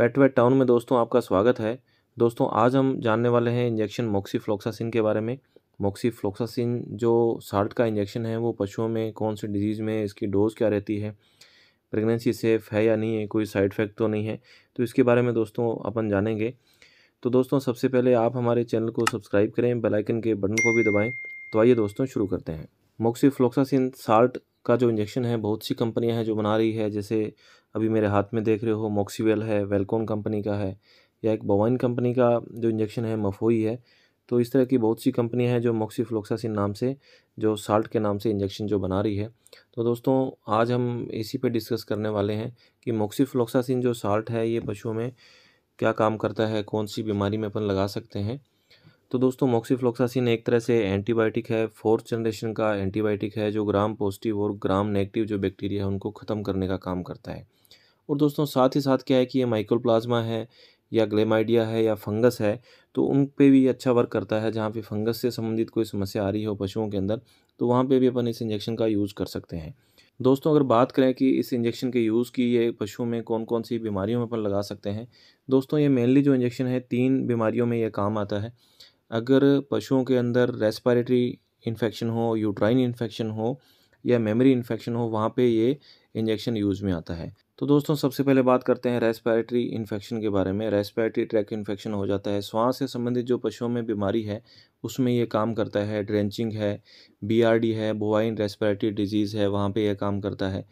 पेटवेट town में दोस्तों आपका स्वागत है दोस्तों आज हम जानने वाले हैं इंजेक्शन मोक्सीफ्लोक्सासिन के बारे में मोक्सीफ्लोक्सासिन जो साल्ट का इंजेक्शन है वो पशुओं में कौन से डिजीज़ में इसकी डोज़ क्या रहती है प्रेगनेंसी सेफ़ है या नहीं है कोई साइड इफ़ेक्ट तो नहीं है तो इसके बारे में दोस्तों अपन जानेंगे तो दोस्तों सबसे पहले आप हमारे चैनल को सब्सक्राइब करें बेलाइकन के बटन को भी दबाएँ तो आइए दोस्तों शुरू करते हैं मोक्सीफ्लोक्सासिन साल्ट का जो इंजेक्शन है बहुत सी कंपनियां हैं जो बना रही है जैसे अभी मेरे हाथ में देख रहे हो मोक्सीवेल है वेलकॉन कंपनी का है या एक बोवाइन कंपनी का जो इंजेक्शन है मफोई है तो इस तरह की बहुत सी कंपनियां हैं जो मोक्सीफ्लोक्सासिन नाम से जो साल्ट के नाम से इंजेक्शन जो बना रही है तो दोस्तों आज हम इसी पे डिस्कस करने वाले हैं कि मोक्सीफ्लोक्सासिन जो साल्ट है ये पशुओं में क्या काम करता है कौन सी बीमारी में अपन लगा सकते हैं तो दोस्तों मोक्सीफ्लोक्सासिन एक तरह से एंटीबायोटिक है फोर्थ जनरेशन का एंटीबायोटिक है जो ग्राम पॉजिटिव और ग्राम नेगेटिव जो बैक्टीरिया है उनको ख़त्म करने का काम करता है और दोस्तों साथ ही साथ क्या है कि ये माइक्रोप्लाज्मा है या ग्लेमाइडिया है या फंगस है तो उन पे भी अच्छा वर्क करता है जहाँ पे फंगस से संबंधित कोई समस्या आ रही हो पशुओं के अंदर तो वहाँ पे भी अपन इस इंजेक्शन का यूज़ कर सकते हैं दोस्तों अगर बात करें कि इस इंजेक्शन के यूज़ की ये पशुओं में कौन कौन सी बीमारियों में अपन लगा सकते हैं दोस्तों ये मेनली जो इंजेक्शन है तीन बीमारियों में यह काम आता है अगर पशुओं के अंदर रेस्पायरेटरी इन्फेक्शन हो यूट्राइन इन्फेक्शन हो या मेमोरी इन्फेक्शन हो वहाँ पे ये इंजेक्शन यूज़ में आता है तो दोस्तों सबसे पहले बात करते हैं रेस्पिरेटरी इन्फेक्शन के बारे में रेस्पिरेटरी ट्रैक इन्फेक्शन हो जाता है श्वास से संबंधित जो पशुओं में बीमारी है उसमें ये काम करता है ड्रेंचिंग है बीआरडी है बोवाइन रेस्पिरेटरी डिजीज़ है वहाँ पे ये काम करता है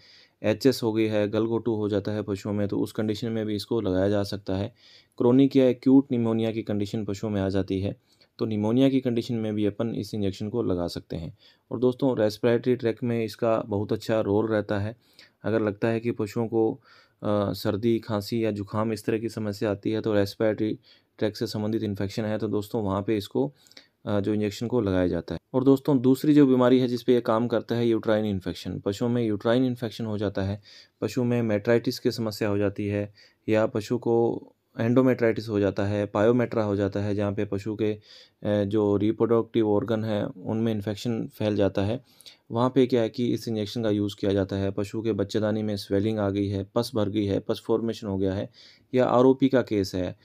एच हो गई है गलगोटू हो जाता है पशुओं में तो उस कंडीशन में भी इसको लगाया जा सकता है क्रोनिक या एक्यूट निमोनिया की कंडीशन पशुओं में आ जाती है तो निमोनिया की कंडीशन में भी अपन इस इंजेक्शन को लगा सकते हैं और दोस्तों रेस्पिरेटरी ट्रैक में इसका बहुत अच्छा रोल रहता है अगर लगता है कि पशुओं को आ, सर्दी खांसी या जुकाम इस तरह की समस्या आती है तो रेस्पिरेटरी ट्रैक से संबंधित इन्फेक्शन है तो दोस्तों वहाँ पर इसको जो इंजेक्शन को लगाया जाता है और दोस्तों दूसरी जो बीमारी है जिस पे ये काम करता है यूट्राइन इन्फेक्शन पशुओं में यूट्राइन इन्फेक्शन हो जाता है पशु में मेट्राइटिस की समस्या हो जाती है या पशु को एंडोमेट्राइटिस हो जाता है पायोमेट्रा हो जाता है जहाँ पे पशु के जो रिप्रोडक्टिव ऑर्गन है उनमें इन्फेक्शन फैल जाता है वहाँ पे क्या है कि इस इंजेक्शन का यूज़ किया जाता है पशु के बच्चेदानी में स्वेलिंग आ गई है पस भर गई है पस फॉर्मेशन हो गया है या आर का केस है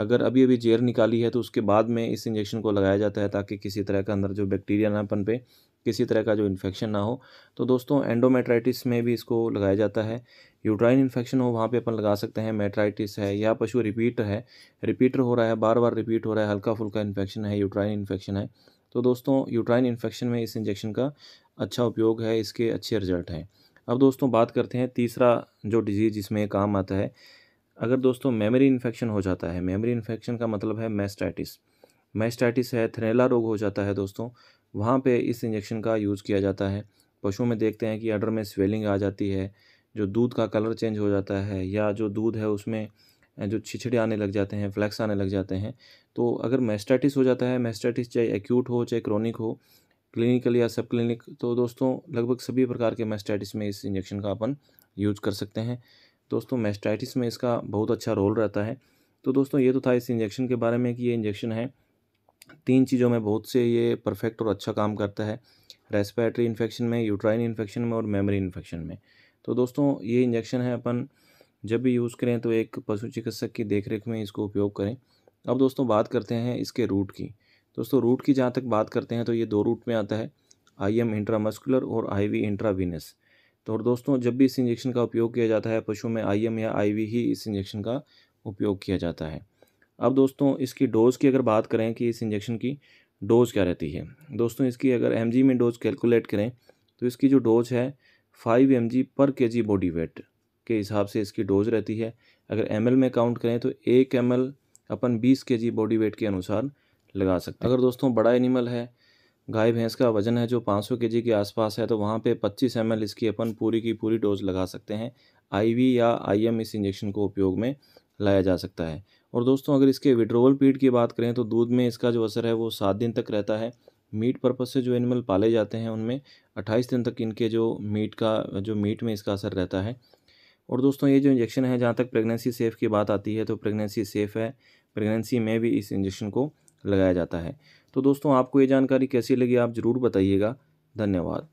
अगर अभी अभी जेर निकाली है तो उसके बाद में इस इंजेक्शन को लगाया जाता है ताकि किसी तरह का अंदर जो बैक्टीरिया ना पनपे किसी तरह का जो इन्फेक्शन ना हो तो दोस्तों एंडोमेट्राइटिस में भी इसको लगाया जाता है यूट्राइन इन्फेक्शन हो वहाँ पे अपन लगा सकते हैं मेट्राइटिस है या पशु रिपीट है रिपीटर हो रहा है बार बार रिपीट हो रहा है हल्का फुल्का इन्फेक्शन है यूट्राइन इन्फेक्शन है तो दोस्तों यूट्राइन इन्फेक्शन में इस इंजेक्शन का अच्छा उपयोग है इसके अच्छे रिजल्ट हैं अब दोस्तों बात करते हैं तीसरा जो डिजीज़ इसमें काम आता है अगर दोस्तों मेमोरी इन्फेक्शन हो जाता है मेमोरी इन्फेक्शन का मतलब है मैस्टाइटिस मैस्टाइटिस है थ्रेला रोग हो जाता है दोस्तों वहाँ पे इस इंजेक्शन का यूज़ किया जाता है पशुओं में देखते हैं कि अडर में स्वेलिंग आ जाती है जो दूध का कलर चेंज हो जाता है या जो दूध है उसमें जो छिछड़े आने लग जाते हैं फ्लैक्स आने लग जाते हैं तो अगर मैस्टाइटिस हो जाता है मैस्टाइटिस चाहे एक्यूट हो चाहे क्रॉनिक हो क्लिनिकल या सब क्लिनिक तो दोस्तों लगभग सभी प्रकार के मैस्टाइटिस में इस इंजेक्शन का अपन यूज कर सकते हैं दोस्तों मेस्टाइटिस में इसका बहुत अच्छा रोल रहता है तो दोस्तों ये तो था इस इंजेक्शन के बारे में कि ये इंजेक्शन है तीन चीज़ों में बहुत से ये परफेक्ट और अच्छा काम करता है रेस्पिरेटरी इन्फेक्शन में यूट्राइन इन्फेक्शन में और मेमोरी इन्फेक्शन में तो दोस्तों ये इंजेक्शन है अपन जब भी यूज़ करें तो एक पशु चिकित्सक की देख में इसको उपयोग करें अब दोस्तों बात करते हैं इसके रूट की दोस्तों रूट की जहाँ तक बात करते हैं तो ये दो रूट में आता है आई एम इंट्रामस्कुलर और आई वी इंट्रावीनस तो और दोस्तों जब भी इस इंजेक्शन का उपयोग किया जाता है पशु में आईएम या आईवी ही इस इंजेक्शन का उपयोग किया जाता है अब दोस्तों इसकी डोज़ की अगर बात करें कि इस इंजेक्शन की डोज़ क्या रहती है दोस्तों इसकी अगर एम में डोज़ कैलकुलेट करें तो इसकी जो डोज है फाइव एम पर के बॉडी वेट के हिसाब से इसकी डोज रहती है अगर एम में काउंट करें तो एक एम अपन बीस के बॉडी वेट के अनुसार लगा सकते हैं अगर दोस्तों बड़ा एनिमल है गाय भैंस का वजन है जो 500 सौ के आसपास है तो वहाँ पे 25 एम इसकी अपन पूरी की पूरी डोज लगा सकते हैं आईवी या आईएम इस इंजेक्शन को उपयोग में लाया जा सकता है और दोस्तों अगर इसके विड्रोवल पीड की बात करें तो दूध में इसका जो असर है वो सात दिन तक रहता है मीट पर्पज़ से जो एनिमल पाले जाते हैं उनमें अट्ठाईस दिन तक इनके जो मीट का जो मीट में इसका असर रहता है और दोस्तों ये जो इंजेक्शन है जहाँ तक प्रेगनेंसी सेफ़ की बात आती है तो प्रेगनेंसी सेफ़ है प्रेगनेंसी में भी इस इंजेक्शन को लगाया जाता है तो दोस्तों आपको ये जानकारी कैसी लगी आप ज़रूर बताइएगा धन्यवाद